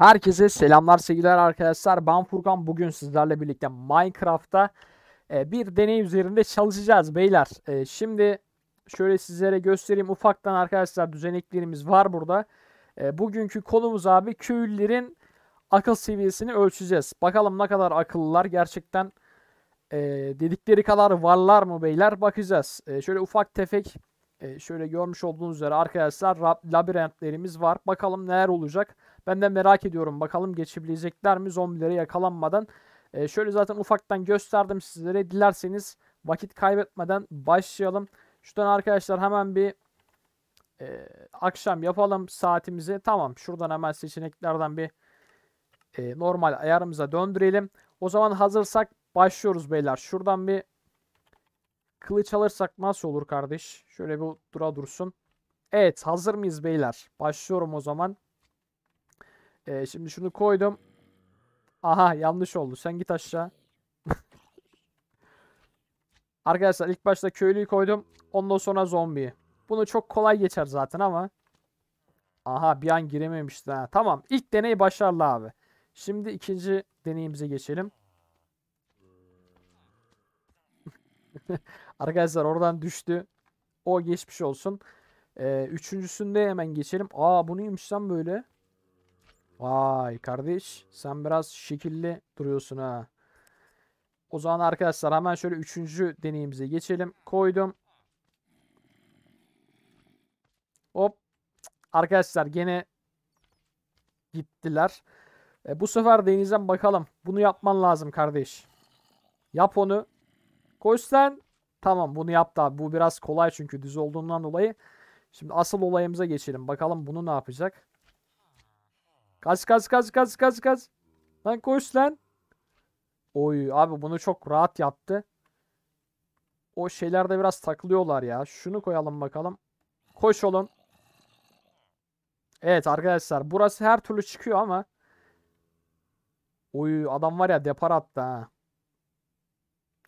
Herkese selamlar sevgiler arkadaşlar. Ben Furkan. Bugün sizlerle birlikte Minecraft'ta e, bir deney üzerinde çalışacağız beyler. E, şimdi şöyle sizlere göstereyim. Ufaktan arkadaşlar düzeneklerimiz var burada. E, bugünkü konumuz abi köylülerin akıl seviyesini ölçeceğiz. Bakalım ne kadar akıllılar gerçekten dedikleri kadar varlar mı beyler bakacağız. Şöyle ufak tefek şöyle görmüş olduğunuz üzere arkadaşlar labirentlerimiz var. Bakalım neler olacak. Ben de merak ediyorum bakalım geçebilecekler mi zombilere yakalanmadan. E, şöyle zaten ufaktan gösterdim sizlere. Dilerseniz vakit kaybetmeden başlayalım. Şuradan arkadaşlar hemen bir e, akşam yapalım saatimizi. Tamam şuradan hemen seçeneklerden bir e, normal ayarımıza döndürelim. O zaman hazırsak başlıyoruz beyler. Şuradan bir kılıç alırsak nasıl olur kardeş? Şöyle bir dura dursun. Evet hazır mıyız beyler? Başlıyorum o zaman. Ee, şimdi şunu koydum. Aha yanlış oldu. Sen git aşağı. Arkadaşlar ilk başta köylüyü koydum. Ondan sonra zombiyi. Bunu çok kolay geçer zaten ama. Aha bir an girememişti ha. Tamam ilk deney başarılı abi. Şimdi ikinci deneyimize geçelim. Arkadaşlar oradan düştü. O geçmiş olsun. Ee, üçüncüsünde hemen geçelim. Aa bu neymiş lan böyle? Vay kardeş sen biraz şekilli duruyorsun ha. O zaman arkadaşlar hemen şöyle üçüncü deneyimize geçelim. Koydum. Hop. Arkadaşlar gene gittiler. E, bu sefer denizden bakalım. Bunu yapman lazım kardeş. Yap onu. Koy sen. Tamam bunu yap da. Bu biraz kolay çünkü düz olduğundan dolayı. Şimdi asıl olayımıza geçelim. Bakalım bunu ne yapacak. Kaç kaç kaç kaç kaç kaç. Lan koş lan. Oy abi bunu çok rahat yaptı. O şeylerde biraz takılıyorlar ya. Şunu koyalım bakalım. Koş oğlum. Evet arkadaşlar burası her türlü çıkıyor ama. Oy adam var ya depar attı ha.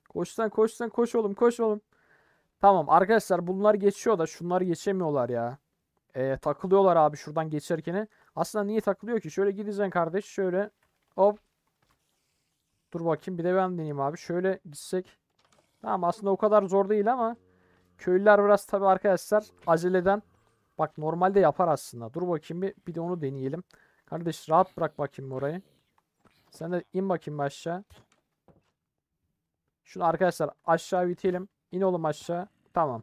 Koş lan koş lan koş oğlum koş oğlum. Tamam arkadaşlar bunlar geçiyor da şunlar geçemiyorlar ya e, takılıyorlar abi şuradan geçerken. Aslında niye takılıyor ki? Şöyle gideceksin kardeş. Şöyle hop. Dur bakayım bir de ben deneyeyim abi. Şöyle gitsek. Tamam aslında o kadar zor değil ama köylüler biraz tabii arkadaşlar aceleden. Bak normalde yapar aslında. Dur bakayım bir, bir de onu deneyelim. Kardeş rahat bırak bakayım orayı. Sen de in bakayım aşağı. Şunu arkadaşlar aşağı bitelim. İn oğlum aşağı. Tamam.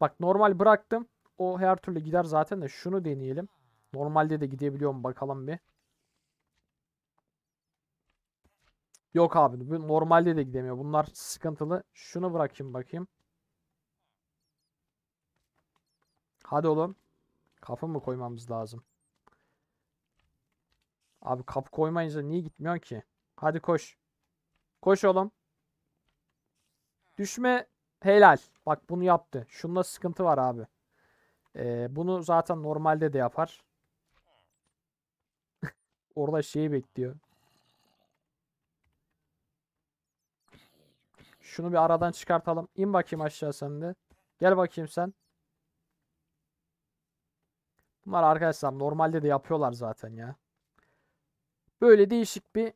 Bak normal bıraktım. O her türlü gider zaten de şunu deneyelim. Normalde de gidebiliyorum bakalım bir. Yok abi normalde de gidemiyor. Bunlar sıkıntılı. Şunu bırakayım bakayım. Hadi oğlum. Kapı mı koymamız lazım? Abi kapı koymayınca niye gitmiyorsun ki? Hadi koş. Koş oğlum. Düşme helal. Bak bunu yaptı. Şunda sıkıntı var abi. Ee, bunu zaten normalde de yapar. Orada şeyi bekliyor. Şunu bir aradan çıkartalım. İn bakayım aşağı sen de. Gel bakayım sen. Bunlar arkadaşlar normalde de yapıyorlar zaten ya. Böyle değişik bir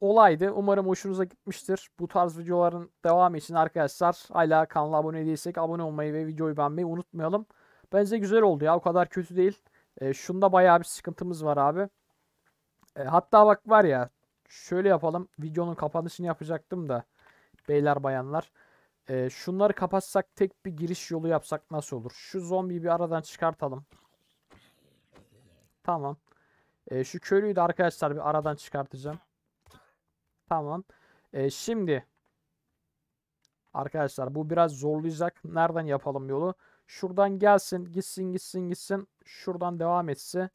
olaydı. Umarım hoşunuza gitmiştir. Bu tarz videoların devamı için arkadaşlar hala kanala abone değilsek abone olmayı ve videoyu beğenmeyi unutmayalım. Bence güzel oldu ya. O kadar kötü değil. E, şunda bayağı bir sıkıntımız var abi. E, hatta bak var ya. Şöyle yapalım. Videonun kapanışını yapacaktım da. Beyler bayanlar. E, şunları kapatsak tek bir giriş yolu yapsak nasıl olur? Şu zombiyi bir aradan çıkartalım. Tamam. E, şu köylüyü de arkadaşlar bir aradan çıkartacağım. Tamam. E, şimdi. Arkadaşlar bu biraz zorlayacak. Nereden yapalım yolu? Şuradan gelsin, gitsin, gitsin, gitsin. Şuradan devam etse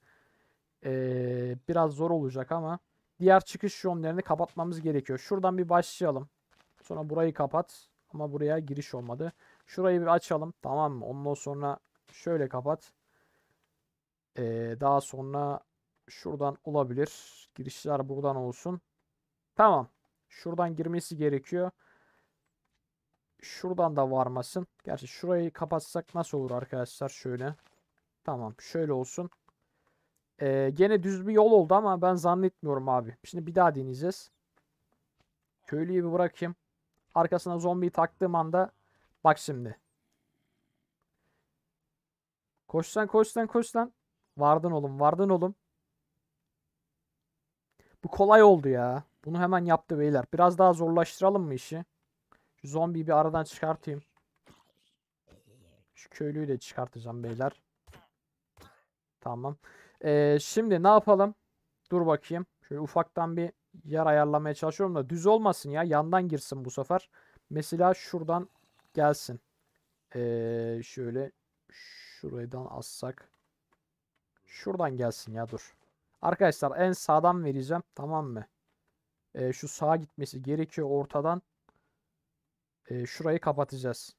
ee, biraz zor olacak ama diğer çıkış yönlerini kapatmamız gerekiyor. Şuradan bir başlayalım. Sonra burayı kapat. Ama buraya giriş olmadı. Şurayı bir açalım. Tamam mı? Ondan sonra şöyle kapat. Ee, daha sonra şuradan olabilir. Girişler buradan olsun. Tamam. Şuradan girmesi gerekiyor. Şuradan da varmasın. Gerçi şurayı kapatsak nasıl olur arkadaşlar? Şöyle. Tamam. Şöyle olsun. Ee, gene düz bir yol oldu ama ben zannetmiyorum abi. Şimdi bir daha deneyeceğiz. Köylüyü bir bırakayım. Arkasına zombiyi taktığım anda bak şimdi. Koş lan koş lan koş lan. Vardın oğlum vardın oğlum. Bu kolay oldu ya. Bunu hemen yaptı beyler. Biraz daha zorlaştıralım mı işi? Şu zombiyi bir aradan çıkartayım. Şu köylüyü de çıkartacağım beyler. Tamam. Ee, şimdi ne yapalım? Dur bakayım. Şöyle ufaktan bir yer ayarlamaya çalışıyorum da düz olmasın ya. Yandan girsin bu sefer. Mesela şuradan gelsin. Ee, şöyle şuradan assak. Şuradan gelsin ya dur. Arkadaşlar en sağdan vereceğim. Tamam mı? Ee, şu sağa gitmesi gerekiyor ortadan e, şurayı kapatacağız.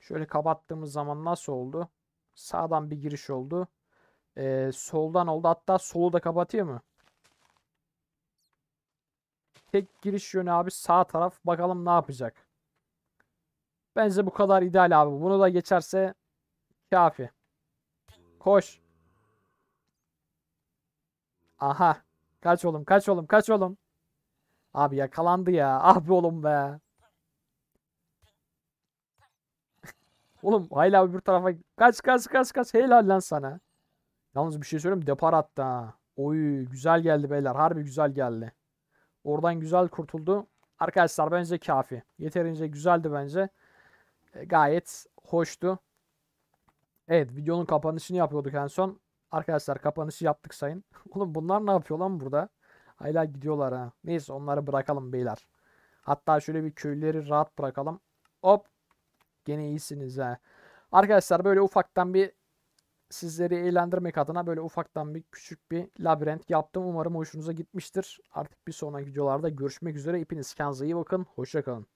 Şöyle kapattığımız zaman nasıl oldu? Sağdan bir giriş oldu. E, soldan oldu. Hatta solu da kapatıyor mu? Tek giriş yönü abi sağ taraf. Bakalım ne yapacak. Bence bu kadar ideal abi. Bunu da geçerse kafi. Koş. Aha. Kaç oğlum kaç oğlum kaç oğlum. Abi yakalandı ya. Ah be oğlum be. oğlum hala öbür tarafa kaç kaç kaç kaç. Helal lan sana. Yalnız bir şey söyleyeyim depar attı ha. Oy güzel geldi beyler. Harbi güzel geldi. Oradan güzel kurtuldu. Arkadaşlar bence kafi. Yeterince güzeldi bence. E, gayet hoştu. Evet videonun kapanışını yapıyorduk en son. Arkadaşlar kapanışı yaptık sayın. Oğlum bunlar ne yapıyor lan burada? Hala gidiyorlar ha. Neyse onları bırakalım beyler. Hatta şöyle bir köyleri rahat bırakalım. Hop. Gene iyisiniz ha. Arkadaşlar böyle ufaktan bir sizleri eğlendirmek adına böyle ufaktan bir küçük bir labirent yaptım. Umarım hoşunuza gitmiştir. Artık bir sonraki videolarda görüşmek üzere. İpiniz kendinize iyi bakın. Hoşçakalın.